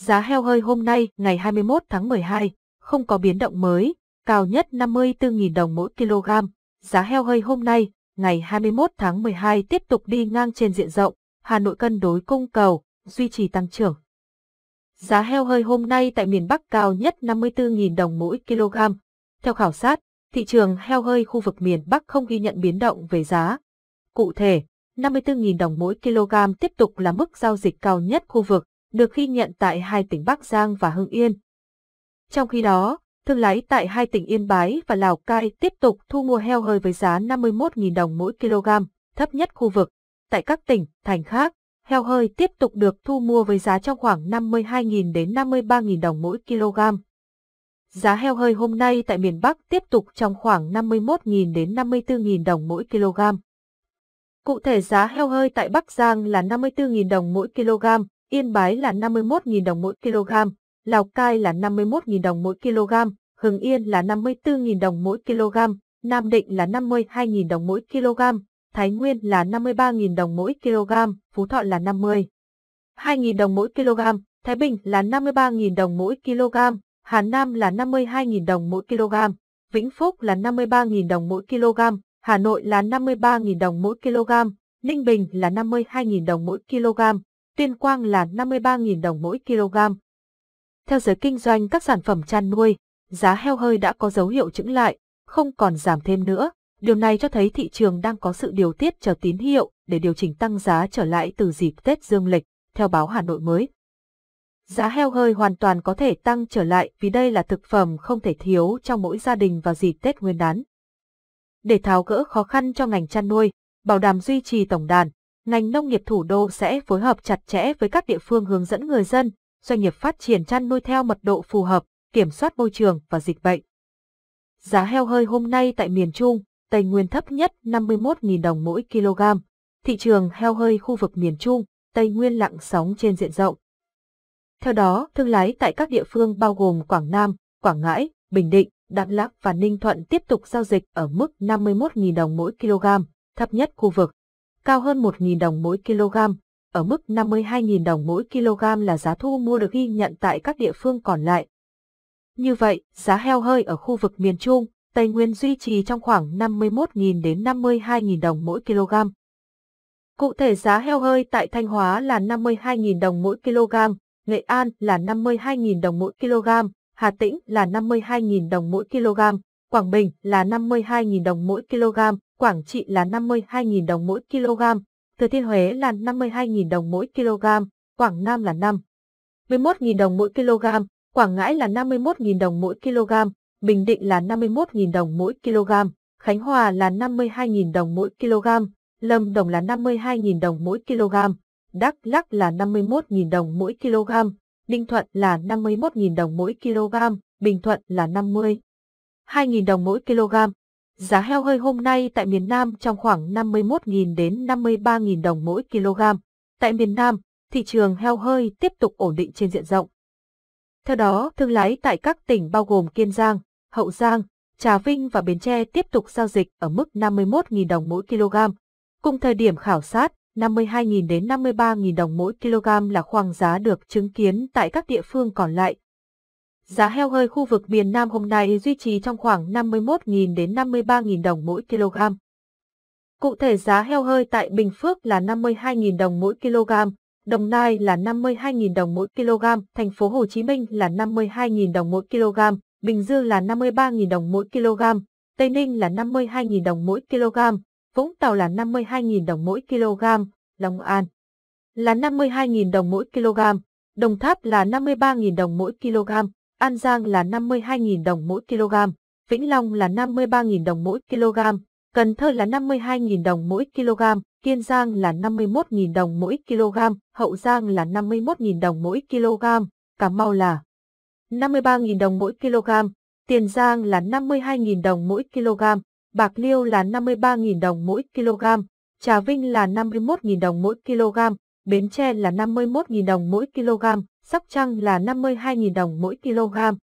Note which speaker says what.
Speaker 1: Giá heo hơi hôm nay, ngày 21 tháng 12, không có biến động mới, cao nhất 54.000 đồng mỗi kg. Giá heo hơi hôm nay, ngày 21 tháng 12 tiếp tục đi ngang trên diện rộng, Hà Nội cân đối cung cầu, duy trì tăng trưởng. Giá heo hơi hôm nay tại miền Bắc cao nhất 54.000 đồng mỗi kg. Theo khảo sát, thị trường heo hơi khu vực miền Bắc không ghi nhận biến động về giá. Cụ thể, 54.000 đồng mỗi kg tiếp tục là mức giao dịch cao nhất khu vực, được ghi nhận tại hai tỉnh Bắc Giang và Hưng Yên. Trong khi đó, thương lái tại hai tỉnh Yên Bái và Lào Cai tiếp tục thu mua heo hơi với giá 51.000 đồng mỗi kg, thấp nhất khu vực. Tại các tỉnh, thành khác, heo hơi tiếp tục được thu mua với giá trong khoảng 52.000 đến 53.000 đồng mỗi kg. Giá heo hơi hôm nay tại miền Bắc tiếp tục trong khoảng 51.000 đến 54.000 đồng mỗi kg. Cụ thể giá heo hơi tại Bắc Giang là 54.000 đồng mỗi kg, Yên Bái là 51.000 đồng mỗi kg, Lào Cai là 51.000 đồng mỗi kg, Hưng Yên là 54.000 đồng mỗi kg, Nam Định là 52.000 đồng mỗi kg, Thái Nguyên là 53.000 đồng mỗi kg, Phú Thọ là 50. 000 đồng mỗi kg, Thái Bình là 53.000 đồng mỗi kg, Hà Nam là 52.000 đồng mỗi kg, Vĩnh Phúc là 53.000 đồng mỗi kg, Hà Nội là 53.000 đồng mỗi kg, Ninh Bình là 52.000 đồng mỗi kg, tuyên quang là 53.000 đồng mỗi kg. Theo giới kinh doanh các sản phẩm chăn nuôi, giá heo hơi đã có dấu hiệu chững lại, không còn giảm thêm nữa. Điều này cho thấy thị trường đang có sự điều tiết chờ tín hiệu để điều chỉnh tăng giá trở lại từ dịp Tết Dương lịch, theo báo Hà Nội mới. Giá heo hơi hoàn toàn có thể tăng trở lại vì đây là thực phẩm không thể thiếu trong mỗi gia đình vào dịp Tết Nguyên đán. Để tháo gỡ khó khăn cho ngành chăn nuôi, bảo đảm duy trì tổng đàn, ngành nông nghiệp thủ đô sẽ phối hợp chặt chẽ với các địa phương hướng dẫn người dân, doanh nghiệp phát triển chăn nuôi theo mật độ phù hợp, kiểm soát môi trường và dịch bệnh. Giá heo hơi hôm nay tại miền Trung, Tây Nguyên thấp nhất 51.000 đồng mỗi kg. Thị trường heo hơi khu vực miền Trung, Tây Nguyên lặng sóng trên diện rộng. Theo đó, thương lái tại các địa phương bao gồm Quảng Nam, Quảng Ngãi, Bình Định, Đắk Lắk và Ninh Thuận tiếp tục giao dịch ở mức 51.000 đồng mỗi kg, thấp nhất khu vực cao hơn 1.000 đồng mỗi kg. Ở mức 52.000 đồng mỗi kg là giá thu mua được ghi nhận tại các địa phương còn lại. Như vậy, giá heo hơi ở khu vực miền Trung, Tây Nguyên duy trì trong khoảng 51.000 đến 52.000 đồng mỗi kg. Cụ thể giá heo hơi tại Thanh Hóa là 52.000 đồng mỗi kg, Nghệ An là 52.000 đồng mỗi kg, Hà Tĩnh là 52.000 đồng mỗi kg, Quảng Bình là 52.000 đồng mỗi kg, Quảng Trị là 52.000 đồng mỗi kg, Thừa Thiên Huế là 52.000 đồng mỗi kg, Quảng Nam là 5. 11.000 đồng mỗi kg, Quảng Ngãi là 51.000 đồng mỗi kg, Bình Định là 51.000 đồng mỗi kg, Khánh Hòa là 52.000 đồng mỗi kg, Lâm Đồng là 52.000 đồng mỗi kg, Đắk Lắc là 51.000 đồng mỗi kg, Ninh Thuận là 51.000 đồng mỗi kg, Bình Thuận là 50. 2.000 đồng mỗi kg, Giá heo hơi hôm nay tại miền Nam trong khoảng 51.000 đến 53.000 đồng mỗi kg. Tại miền Nam, thị trường heo hơi tiếp tục ổn định trên diện rộng. Theo đó, thương lái tại các tỉnh bao gồm Kiên Giang, Hậu Giang, Trà Vinh và Bến Tre tiếp tục giao dịch ở mức 51.000 đồng mỗi kg. Cùng thời điểm khảo sát, 52.000 đến 53.000 đồng mỗi kg là khoảng giá được chứng kiến tại các địa phương còn lại, Giá heo hơi khu vực miền Nam hôm nay duy trì trong khoảng 51.000 đến 53.000 đồng mỗi kg. Cụ thể giá heo hơi tại Bình Phước là 52.000 đồng mỗi kg, Đồng Nai là 52.000 đồng mỗi kg, thành phố Hồ Chí Minh là 52.000 đồng mỗi kg, Bình Dương là 53.000 đồng mỗi kg, Tây Ninh là 52.000 đồng mỗi kg, Vũng Tàu là 52.000 đồng mỗi kg, Long An là 52.000 đồng mỗi kg, Đồng Tháp là 53.000 đồng mỗi kg. An Giang là 52.000 đồng mỗi kg, Vĩnh Long là 53.000 đồng mỗi kg, Cần Thơ là 52.000 đồng mỗi kg, Kiên Giang là 51.000 đồng mỗi kg, Hậu Giang là 51.000 đồng mỗi kg, Cà Mau là 53.000 đồng mỗi kg, Tiền Giang là 52.000 đồng mỗi kg, Bạc Liêu là 53.000 đồng mỗi kg, Trà Vinh là 51.000 đồng mỗi kg, Bến Tre là 51.000 đồng mỗi kg, Sóc Trăng là 52.000 đồng mỗi kg,